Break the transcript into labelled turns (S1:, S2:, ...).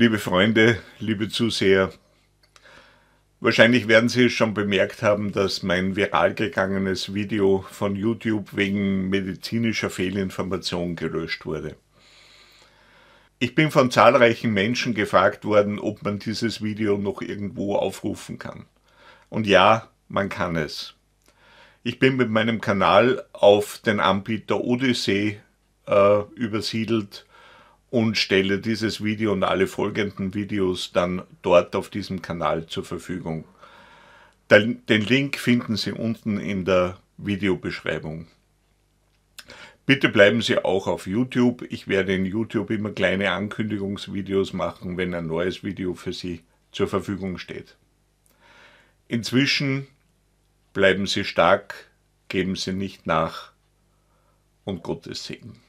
S1: Liebe Freunde, liebe Zuseher, wahrscheinlich werden Sie es schon bemerkt haben, dass mein viral gegangenes Video von YouTube wegen medizinischer Fehlinformation gelöscht wurde. Ich bin von zahlreichen Menschen gefragt worden, ob man dieses Video noch irgendwo aufrufen kann. Und ja, man kann es. Ich bin mit meinem Kanal auf den Anbieter Odyssee äh, übersiedelt und stelle dieses Video und alle folgenden Videos dann dort auf diesem Kanal zur Verfügung. Den Link finden Sie unten in der Videobeschreibung. Bitte bleiben Sie auch auf YouTube. Ich werde in YouTube immer kleine Ankündigungsvideos machen, wenn ein neues Video für Sie zur Verfügung steht. Inzwischen bleiben Sie stark, geben Sie nicht nach und Gottes Segen.